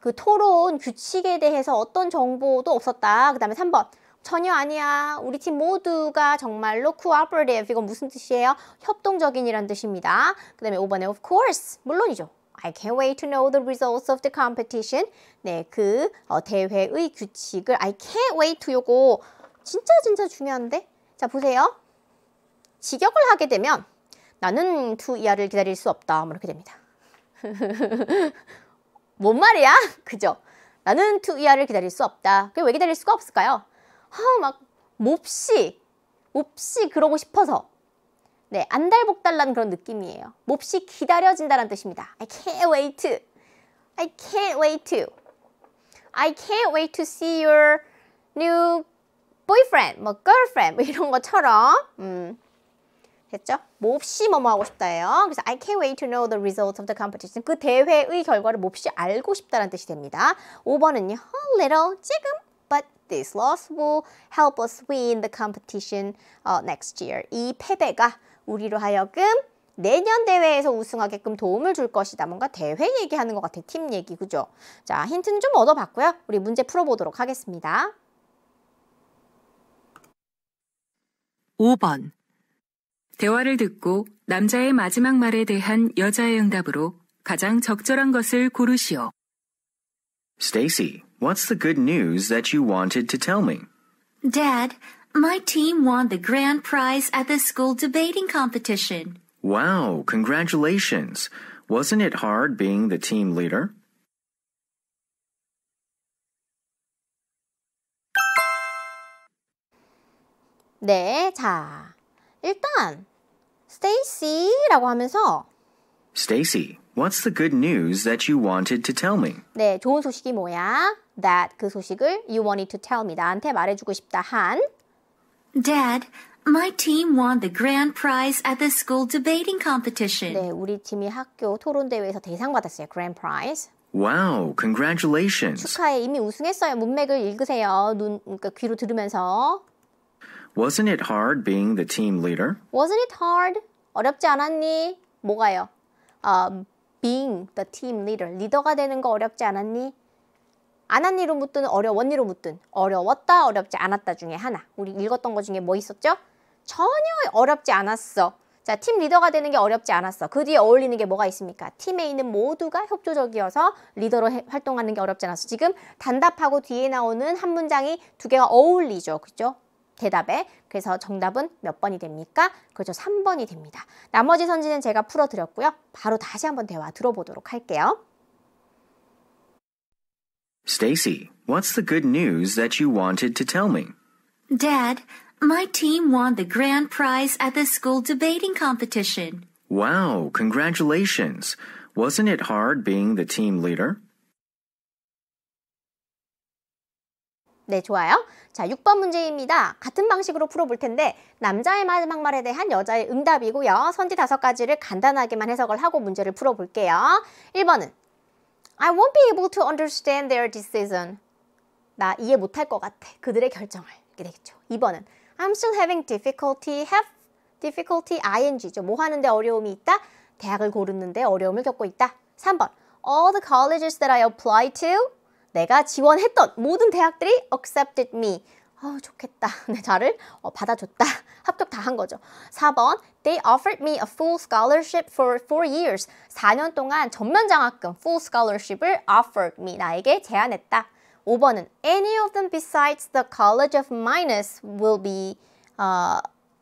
그 토론 규칙에 대해서 어떤 정보도 없었다. 그다음에 3번 전혀 아니야. 우리 팀 모두가 정말로 cooperative. 이건 무슨 뜻이에요? 협동적인이란 뜻입니다. 그 다음에 5번에 of course. 물론이죠. I can't wait to know the results of the competition. 네, 그 어, 대회의 규칙을 I can't wait to 요거 진짜 진짜 중요한데? 자, 보세요. 직역을 하게 되면 나는 두 이하를 기다릴 수 없다. 뭐 이렇게 됩니다. [LAUGHS] 뭔 말이야? [LAUGHS] 그죠? 나는 두 이하를 기다릴 수 없다. 그게 왜 기다릴 수가 없을까요? 아, 막 몹시 몹시 그러고 싶어서 네, 안달복달난 그런 느낌이에요. 몹시 기다려진다는 뜻입니다. I can't wait. I can't wait. I can't wait to see your new boyfriend, 뭐 girlfriend 뭐 이런 것처럼 음, 됐죠? 몹시 뭐뭐 하고 싶다예요. 그래서 I can't wait to know the results of the competition. 그 대회의 결과를 몹시 알고 싶다는 뜻이 됩니다. 5번은요. A little, 지금, but this loss will help us win the competition uh, next year. 이 패배가 우리로 하여금 내년 대회에서 우승하게끔 도움을 줄 것이다. 뭔가 대회 얘기하는 것 같아. 팀 얘기, 그죠? 자, 힌트는 좀 얻어봤고요. 우리 문제 풀어보도록 하겠습니다. 5번 대화를 듣고 남자의 마지막 말에 대한 여자의 응답으로 가장 적절한 것을 고르시오. Stacy, what's the good news that you wanted to tell me? Dad, my team won the grand prize at the school debating competition. Wow, congratulations. Wasn't it hard being the team leader? 네, 자, 일단 Stacy라고 하면서 Stacy, what's the good news that you wanted to tell me? 네, 좋은 소식이 뭐야? That 그 소식을 you wanted to tell me 나한테 말해주고 싶다 한 Dad, my team won the grand prize at the school debating competition. 네, 우리 팀이 학교 토론 대회에서 대상 받았어요. Grand prize. Wow, congratulations. 축하해. 이미 우승했어요. 문맥을 읽으세요. 눈, 그러니까 귀로 들으면서. Wasn't it hard being the team leader? Wasn't it hard? 어렵지 않았니? 뭐가요? u 어, being the team leader. 리더가 되는 거 어렵지 않았니? 안한니로 묻든 어려웠니로 묻든 어려웠다 어렵지 않았다 중에 하나. 우리 읽었던 거 중에 뭐 있었죠? 전혀 어렵지 않았어. 자, 팀 리더가 되는 게 어렵지 않았어. 그 뒤에 어울리는 게 뭐가 있습니까? 팀에 있는 모두가 협조적이어서 리더로 해, 활동하는 게 어렵지 않았어. 지금 단답하고 뒤에 나오는 한 문장이 두 개가 어울리죠. 그죠? 대답에 그래서 정답은 몇 번이 됩니까? 그렇죠. 3번이 됩니다. 나머지 선지는 제가 풀어드렸고요. 바로 다시 한번 대화 들어보도록 할게요. Stacy, what's the good news that you wanted to tell me? Dad, my team won the grand prize at the school debating competition. Wow, congratulations. Wasn't it hard being the team leader? 네, 좋아요. 자, 6번 문제입니다. 같은 방식으로 풀어볼 텐데 남자의 마지막말에 대한 여자의 응답이고요. 선지 다섯 가지를 간단하게만 해석을 하고 문제를 풀어볼게요. 1번은 I won't be able to understand their decision. 나 이해 못할 것 같아. 그들의 결정을. 이렇게 되겠죠. 2번은 I'm still having difficulty, have difficulty, ing죠. 뭐 하는데 어려움이 있다? 대학을 고르는데 어려움을 겪고 있다. 3번 All the colleges that I apply to 내가 지원했던 모든 대학들이 accepted me. 아 좋겠다. 내 자를 받아줬다. 합격 다 한 거죠. 4번 They offered me a full scholarship for four years. 4년 동안 전면 장학금 full scholarship을 offered me 나에게 제안했다. 5번은 Any of them besides the College of Minus will be uh,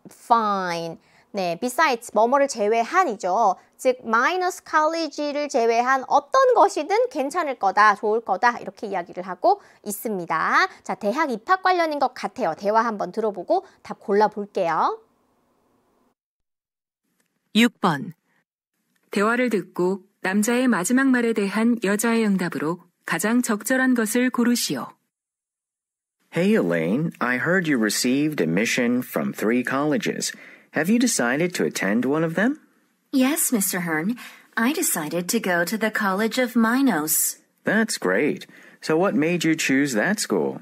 fine. 네, besides 뭐뭐를 제외한이죠. 즉 minus college를 제외한 어떤 것이든 괜찮을 거다, 좋을 거다 이렇게 이야기를 하고 있습니다. 자, 대학 입학 관련인 것 같아요. 대화 한번 들어보고 답 골라볼게요. 6번 대화를 듣고 남자의 마지막 말에 대한 여자의 응답으로 가장 적절한 것을 고르시오. Hey Elaine, I heard you received a m i s s i o n from three colleges. Have you decided to attend one of them? Yes, Mr. Hearn. I decided to go to the College of Minos. That's great. So, what made you choose that school?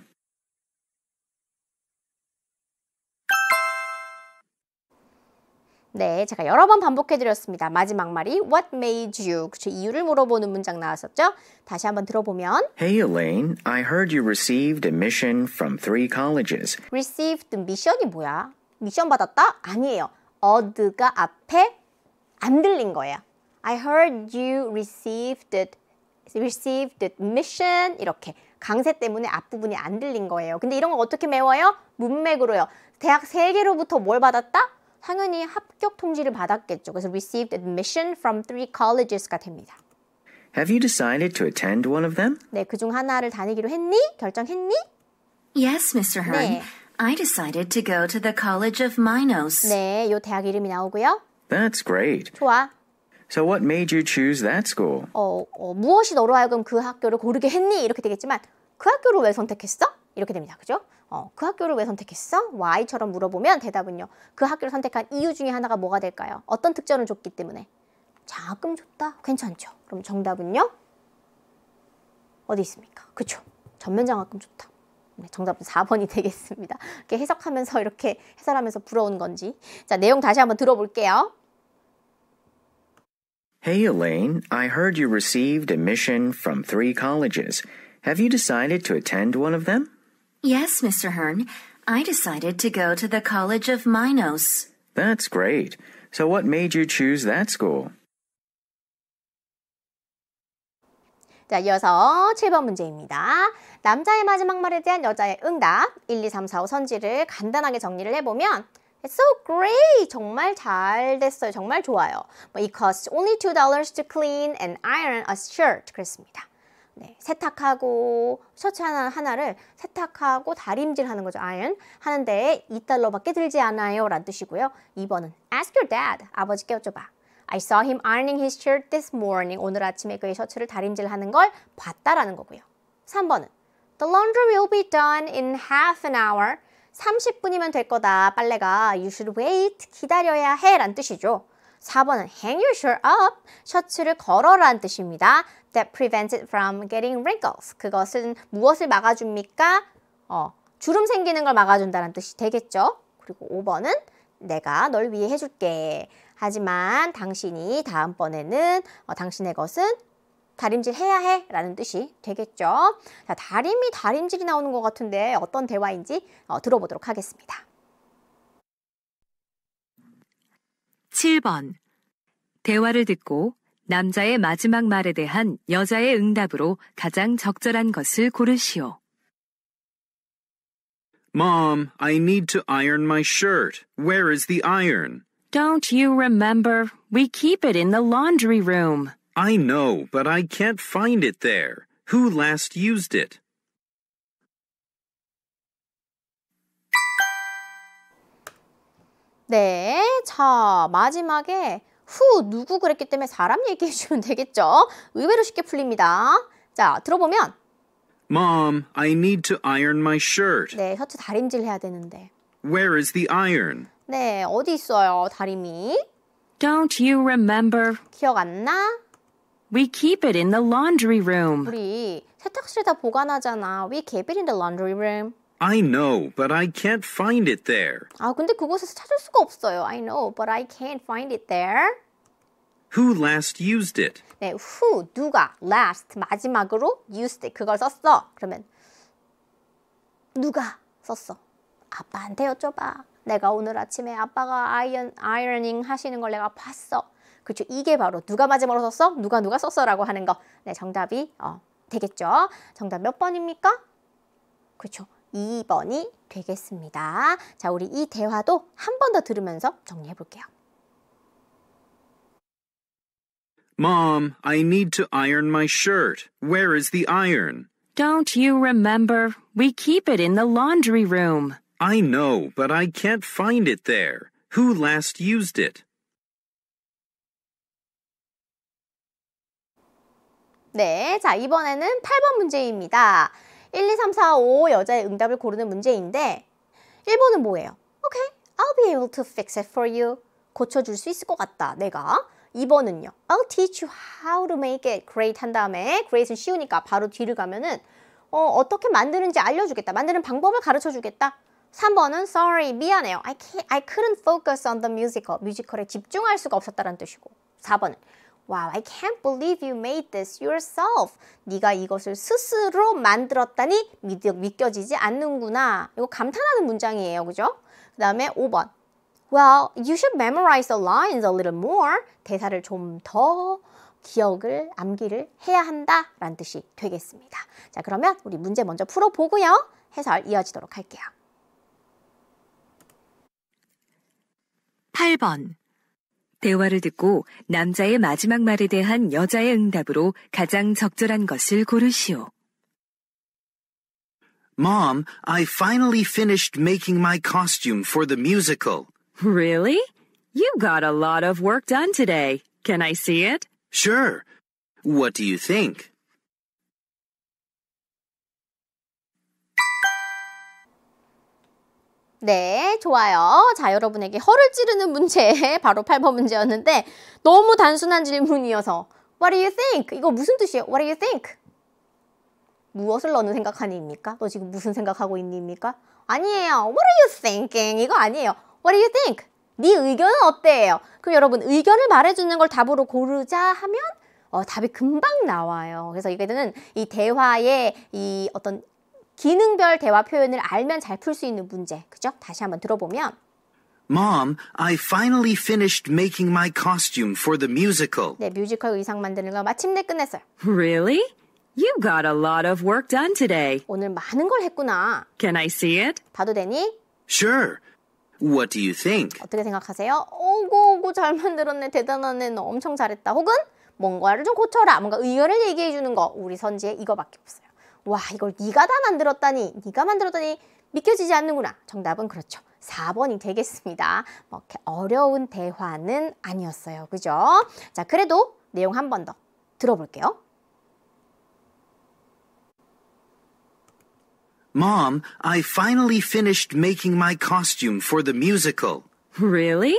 네, 제가 여러 번 반복해드렸습니다. 마지막 말이 What made you? 그쵸, 이유를 물어보는 문장 나왔었죠? 다시 한번 들어보면 Hey Elaine, I heard you received admission from three colleges. Received mission이 뭐야? 미션 받았다? 아니에요. 어드가 앞에 안 들린 거예요. I heard you received it. received it. mission 이렇게 강세 때문에 앞부분이 안 들린 거예요. 근데 이런 거 어떻게 메워요? 문맥으로요. 대학 세개로부터뭘 받았다? 당연히 합격 통지를 받았겠죠. 그래서 received admission from three colleges가 됩니다. Have you decided to attend one of them? 네, 그 중 하나를 다니기로 했니? 결정했니? Yes, Mr. Hearn. 네. I decided to go to the College of Minos. 네, 요 대학 이름이 나오고요. That's great. 좋아. So what made you choose that school? 어, 어 무엇이 너로 하여금 그 학교를 고르게 했니? 이렇게 되겠지만 그 학교를 왜 선택했어? 이렇게 됩니다. 그죠? 어, 그 학교를 왜 선택했어? Why처럼 물어보면 대답은요. 그 학교를 선택한 이유 중에 하나가 뭐가 될까요? 어떤 특전을 줬기 때문에. 자금 줬다? 괜찮죠. 그럼 정답은요? 어디 있습니까? 그쵸. 전면 장학금 줬다 정답은 4번이 되겠습니다. 이렇게 해석하면서 이렇게 해설하면서 부러운 건지. 자, 내용 다시 한번 들어볼게요. Hey Elaine, I heard you received admission from three colleges. Have you decided to attend one of them? Yes, Mr. Hearn. I decided to go to the College of Minos. That's great. So what made you choose that school? 자, 이어서 7번 문제입니다. 남자의 마지막 말에 대한 여자의 응답 1, 2, 3, 4, 5 선지를 간단하게 정리를 해보면 It's so great! 정말 잘 됐어요. 정말 좋아요. But 뭐, it costs only two dollars to clean and iron a shirt. 그랬습니다. 네, 세탁하고 셔츠 하나, 하나를 세탁하고 다림질하는 거죠. iron 하는데 2달러밖에 들지 않아요. 라는 뜻이고요. 2번은 ask your dad. 아버지께 여쭤봐. I saw him ironing his shirt this morning. 오늘 아침에 그의 셔츠를 다림질하는 걸 봤다라는 거고요. 3번은 The laundry will be done in half an hour. 30분이면 될 거다. 빨래가 you should wait. 기다려야 해. 란 뜻이죠. 4번은 hang your shirt up. 셔츠를 걸어라는 뜻입니다. That prevents it from getting wrinkles. 그것은 무엇을 막아줍니까? 어, 주름 생기는 걸 막아준다는 뜻이 되겠죠. 그리고 5번은 내가 널 위해 해줄게. 하지만 당신이 다음번에는 어, 당신의 것은 다림질 해야 해 라는 뜻이 되겠죠. 자, 다림이 다림질이 나오는 것 같은데 어떤 대화인지 어, 들어보도록 하겠습니다. 7번 대화를 듣고 남자의 마지막 말에 대한 여자의 응답으로 가장 적절한 것을 고르시오. Mom, I need to iron my shirt. Where is the iron? Don't you remember? We keep it in the laundry room. I know, but I can't find it there. Who last used it? 네, 자 마지막에 후 누구 그랬기 때문에 사람 얘기해 주면 되겠죠. 의외로 쉽게 풀립니다. 자, 들어보면 Mom, I need to iron my shirt. 네, 셔츠 다림질 해야 되는데. Where is the iron? 네, 어디 있어요, 다림이? Don't you remember? 기억 안 나? We keep it in the laundry room. 우리 세탁실에다 보관하잖아. We keep it in the laundry room. I know, but I can't find it there. 아, 근데 그곳에서 찾을 수가 없어요. I know, but I can't find it there. Who last used it? 네, who 누가 last 마지막으로 used it 그걸 썼어. 그러면 누가 썼어? 아빠한테 여쭤봐. 내가 오늘 아침에 아빠가 아이언 아이러닝 하시는 걸 내가 봤어. 그렇죠. 이게 바로 누가 마지막으로 썼어? 누가 누가 썼어라고 하는 거. 네, 정답이 어, 되겠죠. 정답 몇 번입니까? 그렇죠. 2번이 되겠습니다. 자, 우리 이 대화도 한 번 더 들으면서 정리해 볼게요. Mom, I need to iron my shirt. Where is the iron? Don't you remember? We keep it in the laundry room. I know, but I can't find it there. Who last used it? 네, 자 이번에는 8번 문제입니다. 1, 2, 3, 4, 5 여자의 응답을 고르는 문제인데 1번은 뭐예요? Okay, I'll be able to fix it for you. 고쳐줄 수 있을 것 같다, 내가. 2번은요. I'll teach you how to make it great 한 다음에 great은 쉬우니까 바로 뒤를 가면은 어, 어떻게 만드는지 알려주겠다. 만드는 방법을 가르쳐주겠다. 3번은 sorry, 미안해요. I, can't, I couldn't focus on the musical. 뮤지컬에 집중할 수가 없었다는 뜻이고 4번은 Wow, I can't believe you made this yourself. 네가 이것을 스스로 만들었다니 믿, 겨지지 않는구나. 이거 감탄하는 문장이에요. 그죠? 그 다음에 5번. Well, you should memorize the lines a little more. 대사를 좀 더 기억을, 암기를 해야 한다. 라는 뜻이 되겠습니다. 자, 그러면 우리 문제 먼저 풀어보고요. 해설 이어지도록 할게요. 8번 대화를 듣고 남자의 마지막 말에 대한 여자의 응답으로 가장 적절한 것을 고르시오. Mom, I finally finished making my costume for the musical. Really? You got a lot of work done today. Can I see it? Sure. What do you think? 네, 좋아요. 자, 여러분에게 허를 찌르는 문제, [LAUGHS] 바로 8번 문제였는데 너무 단순한 질문이어서 What do you think? 이거 무슨 뜻이에요? What do you think? 무엇을 너는 생각하니입니까? 너 지금 무슨 생각하고 있니입니까? 아니에요. What are you thinking? 이거 아니에요. What do you think? 네 의견은 어때요? 그럼 여러분 의견을 말해주는 걸 답으로 고르자 하면 어, 답이 금방 나와요. 그래서 이거는 이 대화의 이 어떤 기능별 대화 표현을 알면 잘 풀 수 있는 문제. 그죠? 다시 한번 들어보면 Mom, I finally finished making my costume for the musical. 네, 뮤지컬 의상 만드는 거 마침내 끝냈어요. Really? You got a lot of work done today. 오늘 많은 걸 했구나. Can I see it? 봐도 되니? Sure. What do you think? 어떻게 생각하세요? 오고오고 잘 만들었네. 대단하네. 너 엄청 잘했다. 혹은 뭔가를 좀 고쳐라. 뭔가 의견을 얘기해 주는 거. 우리 선지에 이거밖에 없어 와 이걸 네가 다 만들었다니 네가 만들었다니 믿겨지지 않는구나. 정답은 그렇죠. 4번이 되겠습니다. 뭐 이렇게 어려운 대화는 아니었어요. 그죠? 자, 그래도 내용 한 번 더 들어볼게요. Mom, I finally finished making my costume for the musical. Really?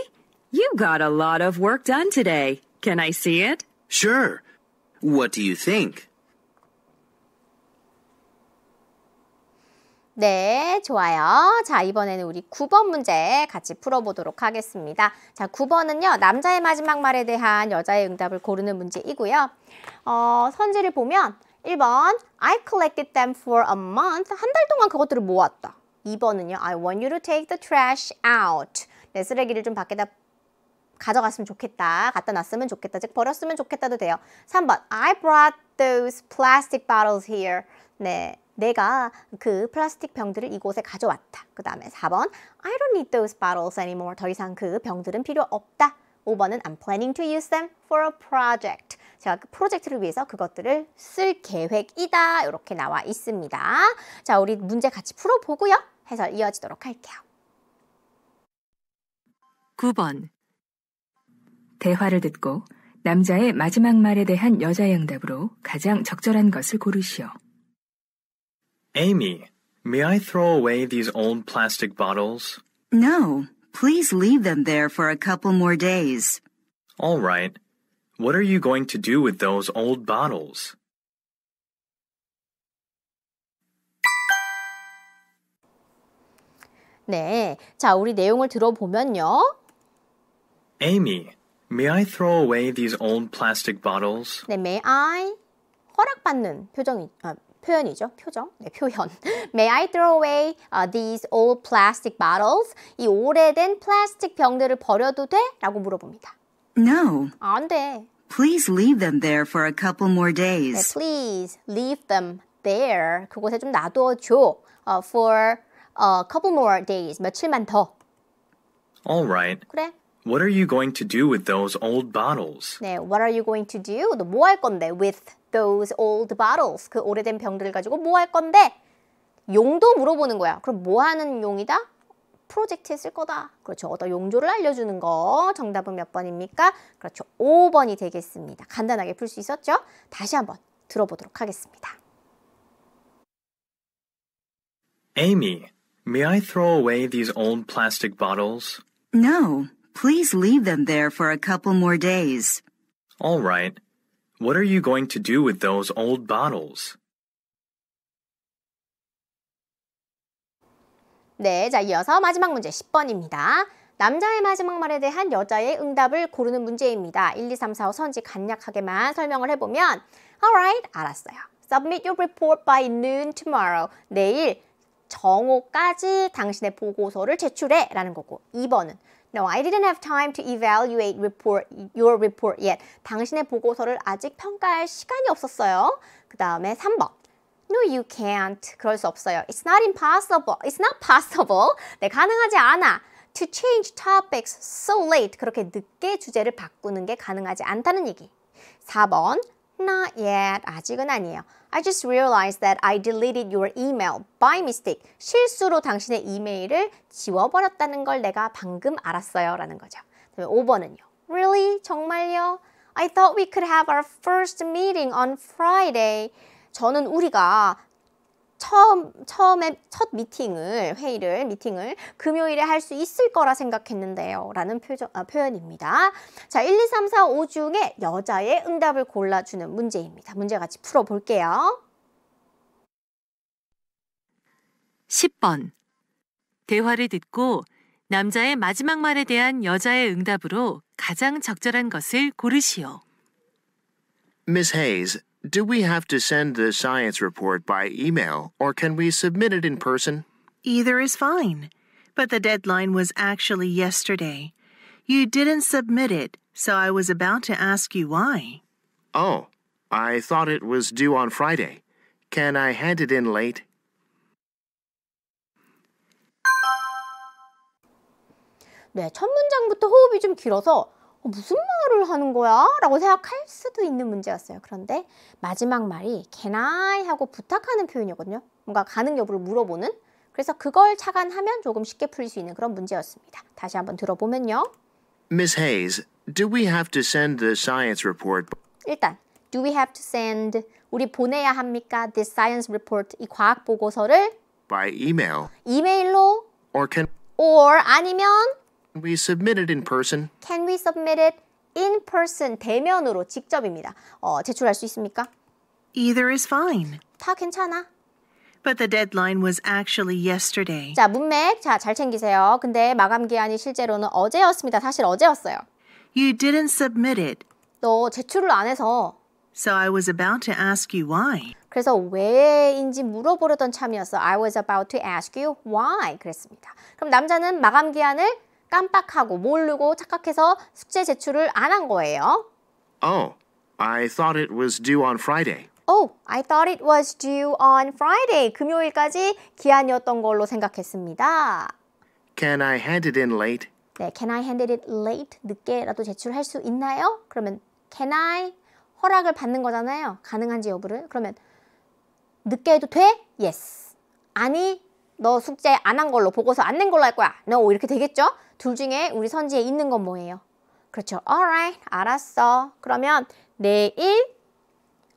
You got a lot of work done today. Can I see it? Sure. What do you think? 네, 좋아요. 자, 이번에는 우리 9번 문제 같이 풀어보도록 하겠습니다. 자, 9번은요. 남자의 마지막 말에 대한 여자의 응답을 고르는 문제이고요. 어, 선지를 보면 1번 I collected them for a month. 한 달 동안 그것들을 모았다. 2번은요. I want you to take the trash out. 내 쓰레기를 좀 밖에다 가져갔으면 좋겠다. 갖다 놨으면 좋겠다. 즉 버렸으면 좋겠다도 돼요. 3번 I brought those plastic bottles here. 네. 내가 그 플라스틱 병들을 이곳에 가져왔다. 그 다음에 4번 I don't need those bottles anymore. 더 이상 그 병들은 필요 없다. 5번은 I'm planning to use them for a project. 제가 그 프로젝트를 위해서 그것들을 쓸 계획이다. 이렇게 나와 있습니다. 자, 우리 문제 같이 풀어보고요. 해설 이어지도록 할게요. 9번 대화를 듣고 남자의 마지막 말에 대한 여자의 응답으로 가장 적절한 것을 고르시오. Amy, may I throw away these old plastic bottles? No, please leave them there for a couple more days. All right. What are you going to do with those old bottles? 네, 자 우리 내용을 들어보면요. Amy, may I throw away these old plastic bottles? 네, may I 허락받는 표정이 아, 표현이죠. 표정, 네, 표현. [LAUGHS] May I throw away uh, these old plastic bottles? 이 오래된 플라스틱 병들을 버려도 돼? 라고 물어봅니다. No. 안 돼. Please leave them there for a couple more days. 네, please leave them there. 그곳에 좀 놔둬줘. Uh, for a uh, couple more days. 며칠만 더. All right. 그래. What are you going to do with those old bottles? 네, what are you going to do? 너뭐 건데 with those old bottles. 그 오래된 병들을 가지고 뭐 할 건데? 용도 물어보는 거야. 그럼 뭐 하는 용이다? 프로젝트에 쓸 거다. 그렇죠. 어떤 용도를 알려주는 거. 정답은 몇 번입니까? 그렇죠. 5번이 되겠습니다. 간단하게 풀 수 있었죠? 다시 한번 들어보도록 하겠습니다. Amy, may I throw away these old plastic bottles? No, please leave them there for a couple more days. All right. What are you going to do with those old bottles? 네, 자 이어서 마지막 문제 10번입니다. 남자의 마지막 말에 대한 여자의 응답을 고르는 문제입니다. 1, 2, 3, 4, 5 선지 간략하게만 설명을 해보면 Alright, 알았어요. Submit your report by noon tomorrow. 내일 정오까지 당신의 보고서를 제출해 라는 거고 2번은 No, I didn't have time to evaluate report, your report yet. 당신의 보고서를 아직 평가할 시간이 없었어요. 그 다음에 3번. No, you can't. 그럴 수 없어요. It's not impossible. It's not possible. 네, 가능하지 않아. To change topics so late. 그렇게 늦게 주제를 바꾸는 게 가능하지 않다는 얘기. 4번. Not yet. 아직은 아니에요. I just realized that I deleted your email by mistake. 실수로 당신의 이메일을 지워버렸다는 걸 내가 방금 알았어요. 라는 거죠. 5번은요. Really? 정말요? I thought we could have our first meeting on Friday. 저는 우리가 처음 처음에 첫 미팅을 회의를 미팅을 금요일에 할 수 있을 거라 생각했는데요. 라는 표정, 아, 표현입니다. 자, 1, 2, 3, 4, 5 중에 여자의 응답을 골라 주는 문제입니다. 문제 같이 풀어 볼게요. 10번. 대화를 듣고 남자의 마지막 말에 대한 여자의 응답으로 가장 적절한 것을 고르시오. Miss Hayes, Do we have to send the science report by email, or can we submit it in person? Either is fine, but the deadline was actually yesterday. You didn't submit it, so I was about to ask you why. Oh, I thought it was due on Friday. Can I hand it in late? 네, 첫 문장부터 호흡이 좀 길어서 어, 무슨 말을 하는 거야? 라고 생각할 수도 있는 문제였어요. 그런데 마지막 말이 can I 하고 부탁하는 표현이거든요. 뭔가 가능 여부를 물어보는. 그래서 그걸 착안하면 조금 쉽게 풀릴 수 있는 그런 문제였습니다. 다시 한번 들어보면요. Miss Hayes, do we have to send the science report? 일단 do we have to send 우리 보내야 합니까? this science report 이 과학 보고서를 by email. 이메일로 or can or 아니면 we submit it in person? Can we submit it in person? 대면으로 직접입니다. 어, 제출할 수 있습니까? Either is fine. 다 괜찮아. But the deadline was actually yesterday. 자, 문맥. 자, 잘 챙기세요. 근데 마감 기한이 실제로는 어제였습니다. 사실 어제였어요. You didn't submit it. 너 제출을 안 해서. So I was about to ask you why. 그래서 왜인지 물어보려던 참이었어. I was about to ask you why 그랬습니다. 그럼 남자는 마감 기한을 깜빡하고 모르고 착각해서 숙제 제출을 안 한 거예요. Oh, I thought it was due on Friday. Oh, I thought it was due on Friday. 금요일까지 기한이었던 걸로 생각했습니다. Can I hand it in late? 네, can I hand it in late? 늦게라도 제출할 수 있나요? 그러면 can I 허락을 받는 거잖아요. 가능한지 여부를. 그러면 늦게 해도 돼? Yes. 아니, 너 숙제 안 한 걸로 보고서 안 낸 걸로 할 거야. No 이렇게 되겠죠? 둘 중에 우리 선지에 있는 건 뭐예요? 그렇죠. Alright 알았어. 그러면 내일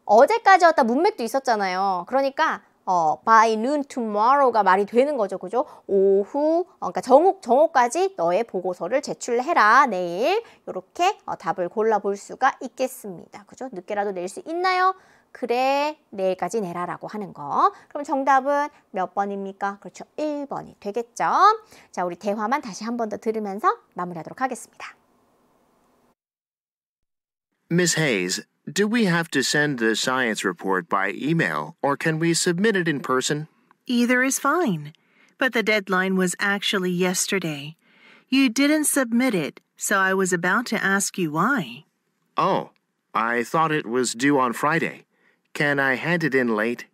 어제까지왔다 문맥도 있었잖아요. 그러니까 어, by noon tomorrow가 말이 되는 거죠. 그죠? 오후, 어, 그러니까 정옥 정오까지 너의 보고서를 제출해라. 내일. 이렇게 어, 답을 골라볼 수가 있겠습니다. 그죠? 늦게라도 낼 수 있나요? 그래 내일까지 내라라고 하는 거. 그럼 정답은 몇 번입니까? 그렇죠. 1번이 되겠죠. 자, 우리 대화만 다시 들으면서 마무리하도록 하겠습니다. Miss Hayes, do we have to send the science report by email or can we submit it in person? Either is fine, but the deadline was actually yesterday. You didn't submit it, so I was about to ask you why. Oh, I thought it was due on Friday. Can I hand it in late?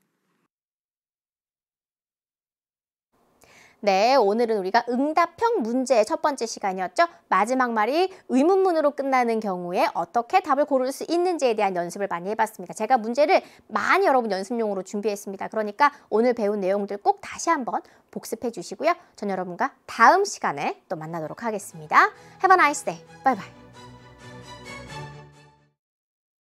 네, 오늘은 우리가 응답형 문제의 첫 번째 시간이었죠. 마지막 말이 의문문으로 끝나는 경우에 어떻게 답을 고를 수 있는지에 대한 연습을 많이 해봤습니다. 제가 문제를 많이 여러분 연습용으로 준비했습니다. 그러니까 오늘 배운 내용들 꼭 다시 한번 복습해 주시고요. 전 여러분과 다음 시간에 또 만나도록 하겠습니다. Have a nice day. Bye bye.